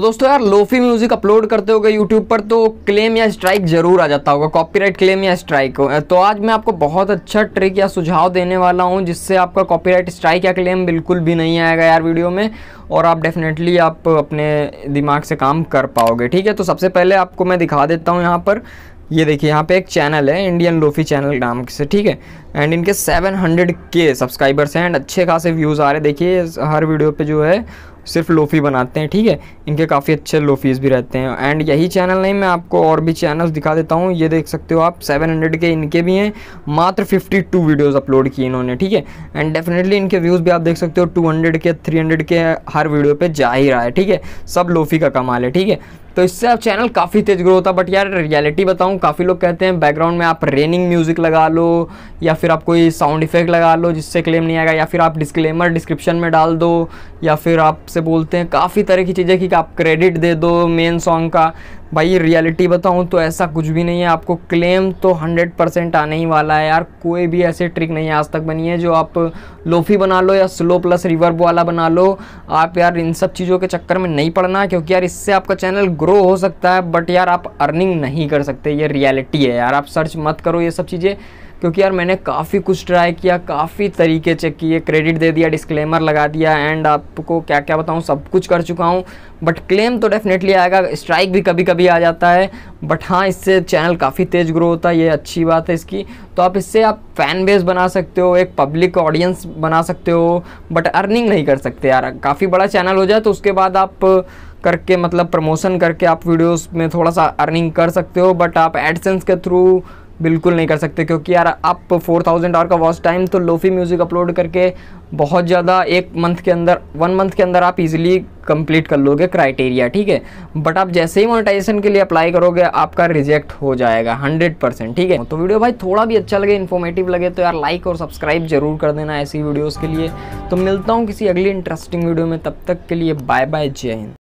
तो दोस्तों यार लोफी म्यूजिक अपलोड करते होगे यूट्यूब पर तो क्लेम या स्ट्राइक जरूर आ जाता होगा कॉपीराइट क्लेम या स्ट्राइक तो आज मैं आपको बहुत अच्छा ट्रिक या सुझाव देने वाला हूँ जिससे आपका कॉपीराइट स्ट्राइक या क्लेम बिल्कुल भी नहीं आएगा यार वीडियो में और आप डेफिनेटली आप अपने दिमाग से काम कर पाओगे ठीक है तो सबसे पहले आपको मैं दिखा देता हूँ यहाँ पर ये देखिए यहाँ पे एक चैनल है इंडियन लोफी चैनल नाम से ठीक है एंड इनके 700 के सब्सक्राइबर्स हैं एंड अच्छे खासे व्यूज़ आ रहे देखिए हर वीडियो पे जो है सिर्फ लोफी बनाते हैं ठीक है इनके काफ़ी अच्छे लोफीज़ भी रहते हैं एंड यही चैनल नहीं मैं आपको और भी चैनल्स दिखा देता हूँ ये देख सकते हो आप 700 के इनके भी हैं मात्र 52 वीडियोस अपलोड किए इन्होंने ठीक है एंड डेफिनेटली इनके व्यूज़ भी आप देख सकते हो 200 के 300 के हर वीडियो पे जा ही रहा है ठीक है सब लोफी का कमाल है ठीक है तो इससे आप चैनल काफ़ी तेज़ ग्रो होता बट यार रियलिटी बताऊँ काफ़ी लोग कहते हैं बैकग्राउंड में आप रेनिंग म्यूज़िक लगा लो या फिर आप कोई साउंड इफेक्ट लगा लो जिससे क्लेम नहीं आएगा या फिर आप डिस्क्लेमर डिस्क्रिप्शन में डाल दो या फिर आपसे बोलते हैं काफ़ी तरह की चीज़ें कि आप क्रेडिट दे दो मेन सॉन्ग का भाई रियलिटी बताऊँ तो ऐसा कुछ भी नहीं है आपको क्लेम तो हंड्रेड परसेंट आने ही वाला है यार कोई भी ऐसे ट्रिक नहीं आज तक बनी है जो आप लोफी बना लो या स्लो प्लस रिवर्ब वाला बना लो आप यार इन सब चीज़ों के चक्कर में नहीं पड़ना क्योंकि यार इससे आपका चैनल ग्रो हो सकता है बट यार आप अर्निंग नहीं कर सकते ये रियलिटी है यार आप सर्च मत करो ये सब चीज़ें क्योंकि यार मैंने काफ़ी कुछ ट्राई किया काफ़ी तरीके चेक किए क्रेडिट दे दिया डिस्क्लेमर लगा दिया एंड आपको क्या क्या बताऊँ सब कुछ कर चुका हूँ बट क्लेम तो डेफिनेटली आएगा स्ट्राइक भी कभी कभी आ जाता है बट हाँ इससे चैनल काफ़ी तेज़ ग्रो होता है ये अच्छी बात है इसकी तो आप इससे आप फैन बेस बना सकते हो एक पब्लिक ऑडियंस बना सकते हो बट अर्निंग नहीं कर सकते यार काफ़ी बड़ा चैनल हो जाए तो उसके बाद आप करके मतलब प्रमोशन करके आप वीडियोस में थोड़ा सा अर्निंग कर सकते हो बट आप एडसेंस के थ्रू बिल्कुल नहीं कर सकते क्योंकि यार आप 4000 आवर का वॉच टाइम तो लोफी म्यूज़िक अपलोड करके बहुत ज़्यादा एक मंथ के अंदर वन मंथ के अंदर आप इजीली कंप्लीट कर लोगे क्राइटेरिया ठीक है बट आप जैसे ही मोनेटाइजेशन के लिए अप्लाई करोगे आपका रिजेक्ट हो जाएगा 100 परसेंट ठीक है तो वीडियो भाई थोड़ा भी अच्छा लगे इन्फॉर्मेटिव लगे तो यार लाइक और सब्सक्राइब जरूर कर देना ऐसी वीडियोज़ के लिए तो मिलता हूँ किसी अगली इंटरेस्टिंग वीडियो में तब तक के लिए बाय बाय जय हिंद